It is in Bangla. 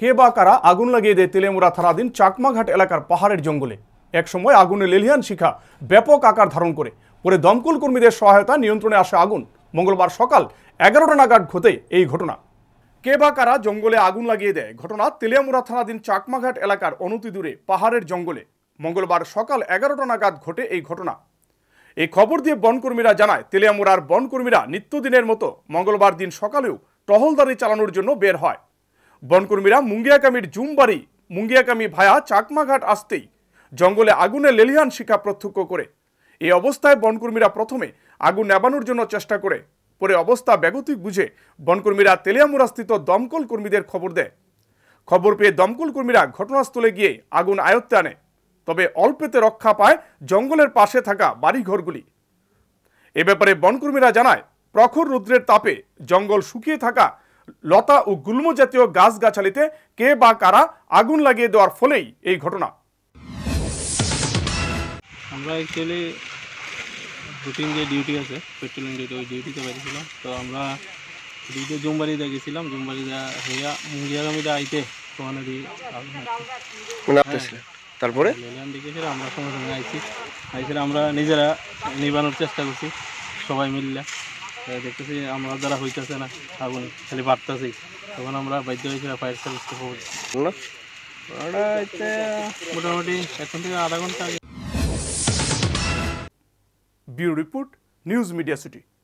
কে বা কারা আগুন লাগিয়ে দেয় তেলেমুরা দিন চাকমাঘাট এলাকার পাহাড়ের জঙ্গলে একসময় আগুনে লেলিয়ান শিখা ব্যাপক আকার ধারণ করে পরে দমকল কর্মীদের সহায়তা নিয়ন্ত্রণে আসে আগুন মঙ্গলবার সকাল এগারোটা নাগাদ ঘটে এই ঘটনা কে বা কারা জঙ্গলে আগুন লাগিয়ে দেয় ঘটনা তেলিয়ামুরা থানাধীন চাকমাঘাট এলাকার অনতি দূরে পাহাড়ের জঙ্গলে মঙ্গলবার সকাল এগারোটা নাগাদ ঘটে এই ঘটনা এই খবর দিয়ে বনকর্মীরা জানায় তেলিয়ামুরার বনকর্মীরা নিত্যদিনের মতো মঙ্গলবার দিন সকালেও টহলদারি চালানোর জন্য বের হয় বনকর্মীরা মুঙ্গিয়াকামির জুমবাড়ি মুঙ্গিয়াকামি ভায়া চাকমাঘাট আসতেই জঙ্গলে আগুনে লেলিহান শিখা প্রত্যক্ষ করে এই অবস্থায় বনকর্মীরা প্রথমে আগুন নেবানোর জন্য চেষ্টা করে পরে অবস্থা ব্যাগতিক বুঝে বনকর্মীরা তেলিয়ামুরাস্থিত দমকল কর্মীদের খবর দেয় খবর পেয়ে দমকল কর্মীরা ঘটনাস্থলে গিয়ে আগুন আয়ত্তে আনে তবে অল্পেতে রক্ষা পায় জঙ্গলের পাশে থাকা বাড়িঘরগুলি এ ব্যাপারে বনকর্মীরা জানায় প্রখর রুদ্রের তাপে জঙ্গল শুকিয়ে থাকা লতা ও গুল্ম জাতীয় গাছগাছালিতে কে বা কারা আগুন লাগিয়ে দেওয়ার ফলেই এই ঘটনা আমরা অ্যাকচুয়ালি রুটিন যে ডিউটি আছে পেট্রোলিং ডিউটি ওই ডিউটিতে বেরিয়েছিলাম তো আমরা ডিউটি জুমবাড়িতে গেছিলাম জুমবাড়িতে হইয়া মুঙ্গিয়ারামিতে আইতে ওখানে দিয়ে হ্যাঁ। তারপরে আমরা সঙ্গে সঙ্গে আইছি আইছিলাম আমরা নিজেরা নিবানোর চেষ্টা করছি সবাই মিললে দেখতেছি আমরা যারা হইতেছে না আগুন খালি বাড়তেছি তখন আমরা বাধ্য হয়েছি ফায়ার সার্ভিস মোটামুটি এখন থেকে আধা ঘন্টা আগে বিউ রিপোর্ট নিউজ মিডিয়া সিটি